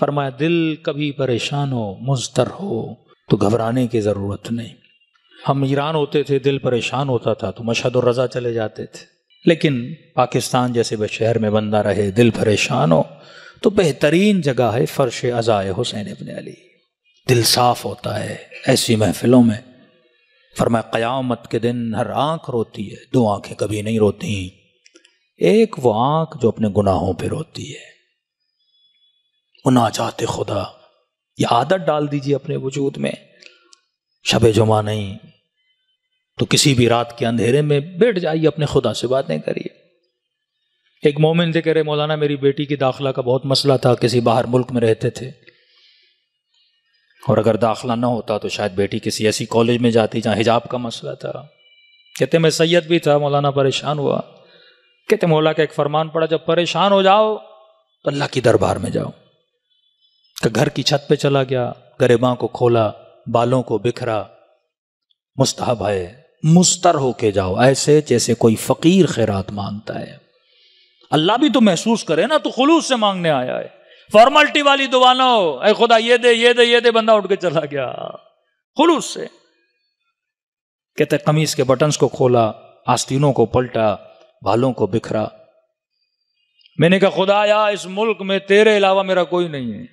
फरमाया दिल कभी परेशान हो मुस्तर हो तो घबराने की ज़रूरत नहीं हम ईरान होते थे दिल परेशान होता था तो मशहद और रज़ा चले जाते थे लेकिन पाकिस्तान जैसे शहर में बंदा रहे दिल परेशान हो तो बेहतरीन जगह है फ़र्श अज़ाय हुसैन इबन अली दिल साफ होता है ऐसी महफिलों में फरमाया क़यामत के दिन हर आँख रोती है दो आँखें कभी नहीं रोती एक वो आँख जो अपने गुनाहों पर रोती है मुनाजात ना चाहते खुदा ये आदत डाल दीजिए अपने वजूद में शब जुमा नहीं तो किसी भी रात के अंधेरे में बैठ जाइए अपने खुदा से बातें करिए एक मोमिन थे कह रहे मौलाना मेरी बेटी की दाखिला का बहुत मसला था किसी बाहर मुल्क में रहते थे और अगर दाखिला ना होता तो शायद बेटी किसी ऐसी कॉलेज में जाती जहाँ हिजाब का मसला था कहते मैं सैयद भी था मौलाना परेशान हुआ कहते मौला का एक फरमान पड़ा जब परेशान हो जाओ तो अल्लाह की दरबार में जाओ घर की छत पे चला गया गरीबा को खोला बालों को बिखरा मुस्तहब है मुस्तर होके जाओ ऐसे जैसे कोई फकीर खैरात मांगता है अल्लाह भी तो महसूस करे ना तो खुलूस से मांगने आया है फॉर्मलिटी वाली दुआ ना हो अरे खुदा ये दे ये दे ये दे बंदा उठ के चला गया खुलूस से कहते कमीज के बटन्स को खोला आस्तीनों को पलटा बालों को बिखरा मैंने कहा खुदाया इस मुल्क में तेरे अलावा मेरा कोई नहीं है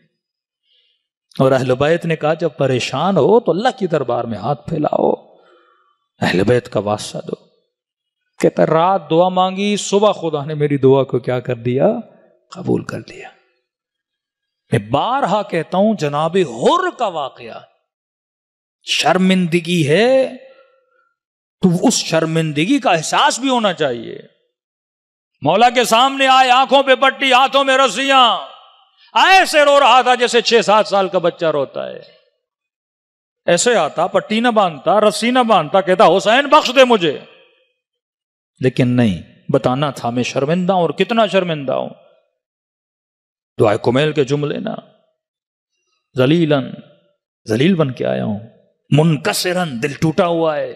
और अहलबैत ने कहा जब परेशान हो तो अल्लाह की दरबार में हाथ फैलाओ अहलबैत का वास्ता दो कहता रात दुआ मांगी सुबह खुदा ने मेरी दुआ को क्या कर दिया कबूल कर दिया मैं बारहा कहता हूं जनाब हुर का वाकया शर्मिंदगी है तो उस शर्मिंदगी का एहसास भी होना चाहिए मौला के सामने आए आंखों पे पट्टी हाथों में रस्सियां ऐसे रो रहा था जैसे छह सात साल का बच्चा रोता है ऐसे आता पट्टी ना बांधता रस्सी ना बांधता कहता हुसैन बख्श दे मुझे लेकिन नहीं बताना था मैं शर्मिंदा हूं और कितना शर्मिंदा हूं दुआ कुमेल के जुमले ना जलीलन जलील बन के आया हूं मुनकसरन दिल टूटा हुआ है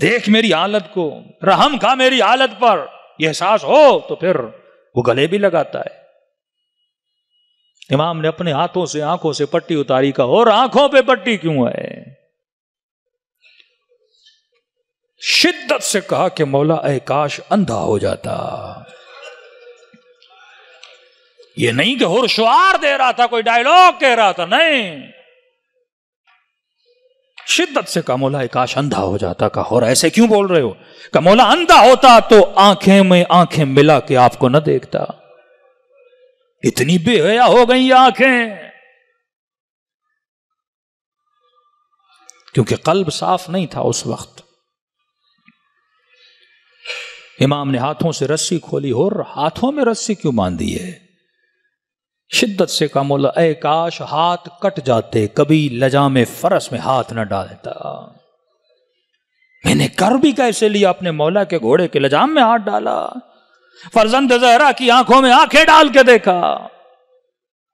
देख मेरी हालत को रहम खा मेरी हालत पर यह एहसास हो तो फिर वो गले भी लगाता है इमाम ने अपने हाथों से आंखों से पट्टी उतारी का और आंखों पे पट्टी क्यों है शिद्दत से कहा कि मौला अकाश अंधा हो जाता ये नहीं कि हुरशुआर दे रहा था कोई डायलॉग कह रहा था नहीं शिद्दत से कहा मौला काश अंधा हो जाता कहा और ऐसे क्यों बोल रहे हो कहा मौला अंधा होता तो आंखें में आंखें मिला के आपको ना देखता इतनी बेहया हो गई आंखें क्योंकि कल्ब साफ नहीं था उस वक्त इमाम ने हाथों से रस्सी खोली और हाथों में रस्सी क्यों बांधी है शिद्दत से का मोला ए काश हाथ कट जाते कभी लजा में फरस में हाथ न डालता मैंने कर भी कैसे लिया अपने मौला के घोड़े के लजाम में हाथ डाला फरजंद जहरा की आंखों में आंखें डाल के देखा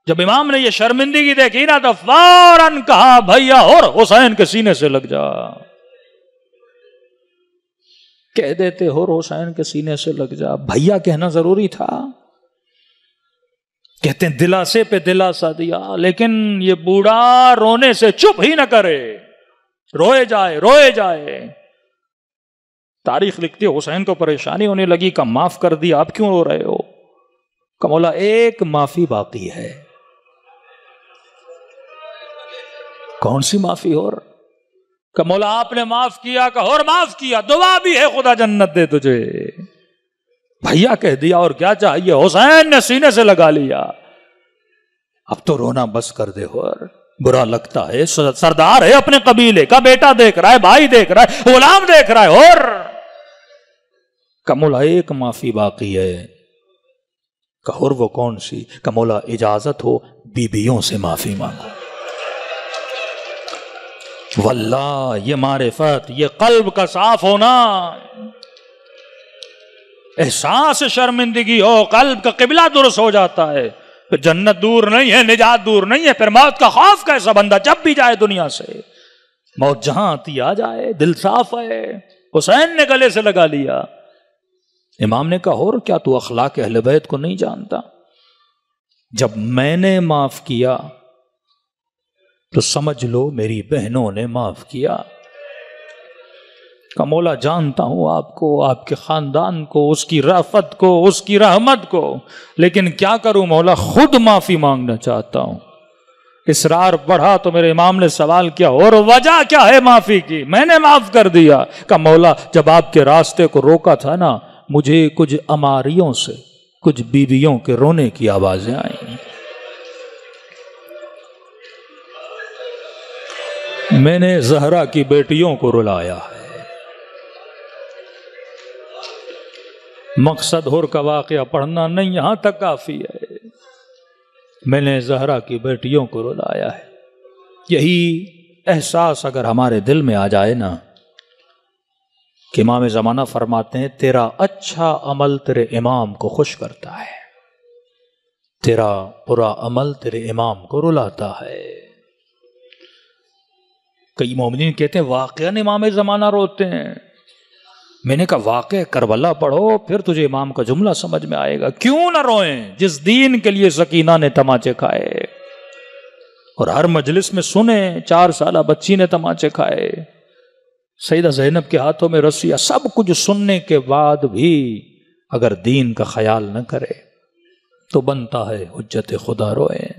जब इमाम ने यह शर्मिंदगी देखी ना तो फौरन कहा भैया और हुसैन के सीने से लग जा कह देते हो हुसैन के सीने से लग जा भैया कहना जरूरी था कहते दिलासे पे दिलासा दिया लेकिन ये बूढ़ा रोने से चुप ही ना करे रोए जाए रोए जाए तारीख लिखते हुसैन को परेशानी होने लगी का माफ कर दी आप क्यों रो रहे हो कमोला एक माफी बाकी है कौन सी माफी और कमोला आपने माफ किया का और माफ किया दुआ भी है खुदा जन्नत दे तुझे भैया कह दिया और क्या चाहिए हुसैन ने सीने से लगा लिया अब तो रोना बस कर दे और बुरा लगता है सरदार है अपने कबीले का बेटा देख रहा है भाई देख रहा है गुलाम देख रहा है और कमोला एक माफी बाकी है कहोर वो कौन सी कमोला इजाजत हो बीबियों से माफी मांगो वल्ला ये मारिफत ये कल्ब का साफ होना एहसास शर्मिंदगी हो कल्ब का किबला दुरुस्त हो जाता है फिर जन्नत दूर नहीं है निजात दूर नहीं है फिर मौत का खौफ कैसा बंदा जब भी जाए दुनिया से मौत जहां आती आ जाए दिल साफ है हुसैन ने गले से लगा लिया इमाम ने कहा और क्या तू अखलाक अहल बैत को नहीं जानता जब मैंने माफ किया तो समझ लो मेरी बहनों ने माफ किया का मौला जानता हूं आपको आपके खानदान को उसकी राफत को उसकी रहमत को लेकिन क्या करूं मौला खुद माफी मांगना चाहता हूं इसरार बढ़ा तो मेरे इमाम ने सवाल किया और वजह क्या है माफी की मैंने माफ कर दिया का मौला जब आपके रास्ते को रोका था ना मुझे कुछ अमारियों से कुछ बीवियों के रोने की आवाजें आई मैंने जहरा की बेटियों को रुलाया है मकसद और का वाक्य पढ़ना नहीं यहां तक काफ़ी है मैंने जहरा की बेटियों को रुलाया है यही एहसास अगर हमारे दिल में आ जाए ना कि इमाम ज़माना फरमाते हैं तेरा अच्छा अमल तेरे इमाम को खुश करता है तेरा बुरा अमल तेरे इमाम को रुलाता है कई मोमिन कहते हैं वाकया इमाम ज़माना रोते हैं मैंने कहा वाक़ करबला पढ़ो फिर तुझे इमाम का जुमला समझ में आएगा क्यों ना रोए जिस दीन के लिए सकीना ने तमाचे खाए और हर मजलिस में सुने चार साल बच्ची ने तमाचे खाए सईदा जैनब के हाथों में रस्सियाँ सब कुछ सुनने के बाद भी अगर दीन का ख्याल न करे तो बनता है हजत खुदा रोए